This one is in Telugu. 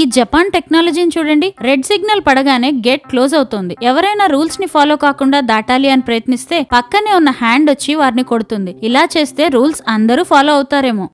ఈ జపాన్ టెక్నాలజీని చూడండి రెడ్ సిగ్నల్ పడగానే గేట్ క్లోజ్ అవుతుంది ఎవరైనా రూల్స్ ని ఫాలో కాకుండా దాటాలి అని ప్రయత్నిస్తే పక్కనే ఉన్న హ్యాండ్ వచ్చి వారిని కొడుతుంది ఇలా చేస్తే రూల్స్ అందరూ ఫాలో అవుతారేమో